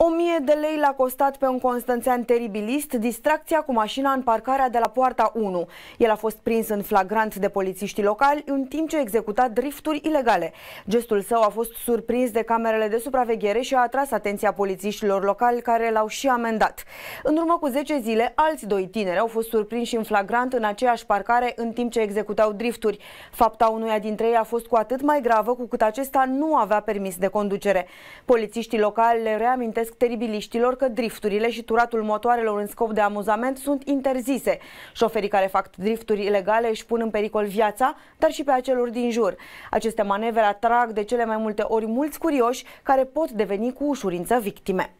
O mie de lei l-a costat pe un constanțean teribilist distracția cu mașina în parcarea de la poarta 1. El a fost prins în flagrant de polițiștii locali în timp ce executa drifturi ilegale. Gestul său a fost surprins de camerele de supraveghere și a atras atenția polițiștilor locali care l-au și amendat. În urmă cu 10 zile, alți doi tineri au fost surprinși în flagrant în aceeași parcare în timp ce executau drifturi. Fapta unuia dintre ei a fost cu atât mai gravă cu cât acesta nu avea permis de conducere. Polițiștii locali le reamintesc amintesc teribiliștilor că drifturile și turatul motoarelor în scop de amuzament sunt interzise. Șoferii care fac drifturi ilegale își pun în pericol viața, dar și pe acelor din jur. Aceste manevre atrag de cele mai multe ori mulți curioși care pot deveni cu ușurință victime.